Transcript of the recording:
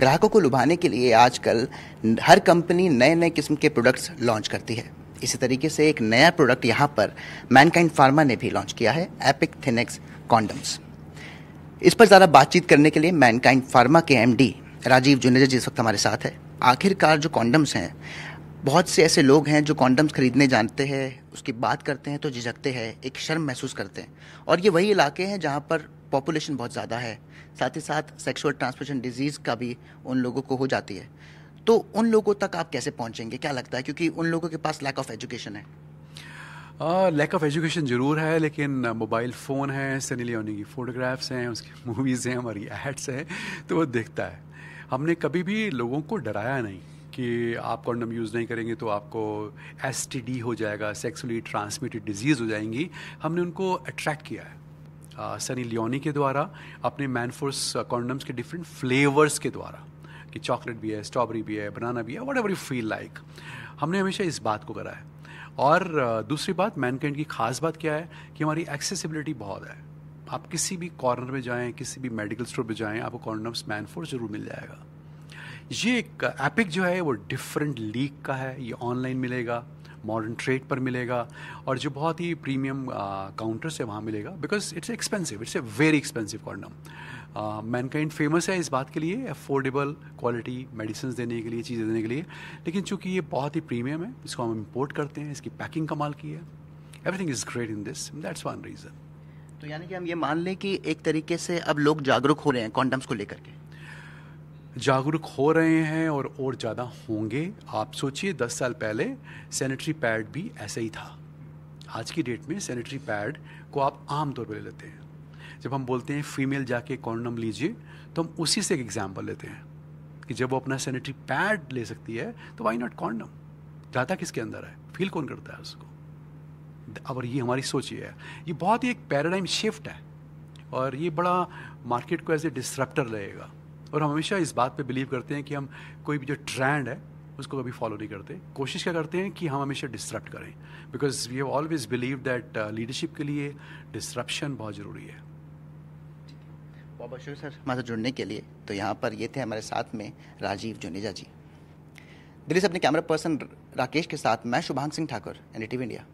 ग्राहकों को लुभाने के लिए आजकल हर कंपनी नए नए किस्म के प्रोडक्ट्स लॉन्च करती है इसी तरीके से एक नया प्रोडक्ट यहाँ पर मैनकाइंड फार्मा ने भी लॉन्च किया है एपिक थिनेक्स कॉन्डम्स इस पर ज़्यादा बातचीत करने के लिए मैनकाइंड फार्मा के एमडी राजीव जुनेजा जी इस वक्त हमारे साथ है आखिरकार जो कॉन्डम्स हैं बहुत से ऐसे लोग हैं जो कॉन्डम्स खरीदने जानते हैं उसकी बात करते हैं तो झिझकते हैं एक शर्म महसूस करते हैं और ये वही इलाके हैं जहाँ पर पॉपुलेशन बहुत ज़्यादा है साथ ही साथ सेक्सुअल ट्रांसमिशन डिजीज़ का भी उन लोगों को हो जाती है तो उन लोगों तक आप कैसे पहुंचेंगे क्या लगता है क्योंकि उन लोगों के पास लैक ऑफ एजुकेशन है लैक ऑफ एजुकेशन ज़रूर है लेकिन मोबाइल फ़ोन है सनी लियोनी की फ़ोटोग्राफ्स हैं उसकी मूवीज़ हैं हमारी एड्स हैं तो वो देखता है हमने कभी भी लोगों को डराया नहीं कि आप कॉन्डम यूज़ नहीं करेंगे तो आपको एस हो जाएगा सेक्सुअली ट्रांसमिटेड डिजीज़ हो जाएंगी हमने उनको अट्रैक्ट किया है सनी uh, लियोनी के द्वारा अपने मैनफोर्स कॉन्डम्स uh, के डिफरेंट फ्लेवर्स के द्वारा कि चॉकलेट भी है स्ट्रॉबेरी भी है बनाना भी है whatever you feel like हमने हमेशा इस बात को करा है और uh, दूसरी बात मैनकाइंड की खास बात क्या है कि हमारी एक्सेसिबिलिटी बहुत है आप किसी भी कॉर्नर में जाएं किसी भी मेडिकल स्टोर पर जाएं आपको कॉन्डम्स मैनफोर्स ज़रूर मिल जाएगा ये एपिक जो है वो डिफरेंट लीग का है ये ऑनलाइन मिलेगा मॉडर्न ट्रेड पर मिलेगा और जो बहुत ही प्रीमियम काउंटर से वहाँ मिलेगा because it's expensive it's a very expensive condom Mankind famous है इस बात के लिए अफोर्डेबल क्वालिटी मेडिसिन देने के लिए चीज़ें देने के लिए लेकिन चूंकि ये बहुत ही प्रीमियम है इसको हम इम्पोर्ट करते हैं इसकी पैकिंग कमाल की है everything is great in this that's one reason तो यानी कि हम ये मान लें कि एक तरीके से अब लोग जागरूक हो रहे हैं कॉन्डम्स को लेकर के जागरूक हो रहे हैं और और ज़्यादा होंगे आप सोचिए दस साल पहले सैनिटरी पैड भी ऐसा ही था आज की डेट में सैनिटरी पैड को आप आम तौर पर ले लेते हैं जब हम बोलते हैं फीमेल जाके कॉन्डम लीजिए तो हम उसी से एक एग्जाम्पल लेते हैं कि जब वो अपना सैनिटरी पैड ले सकती है तो वाई नॉट कॉन्डम जाता किसके अंदर है फील कौन करता है उसको और ये हमारी सोच ये है ये बहुत ही एक पैराडाइम शिफ्ट है और ये बड़ा मार्केट को एज ए डिस्ट्रप्टर रहेगा और हम हमेशा इस बात पे बिलीव करते हैं कि हम कोई भी जो ट्रेंड है उसको कभी फॉलो नहीं करते कोशिश क्या करते हैं कि हम हमेशा डिस्टरप्ट करें because we have always believe that leadership के लिए डिस्ट्रप्शन बहुत ज़रूरी है बहुत बहुत शुक्रिया सर हमारे जुड़ने के लिए तो यहाँ पर ये थे हमारे साथ में राजीव जुनेजा जी दिल्ली से अपने कैमरा पर्सन राकेश के साथ मैं शुभांग सिंह ठाकुर एन इंडिया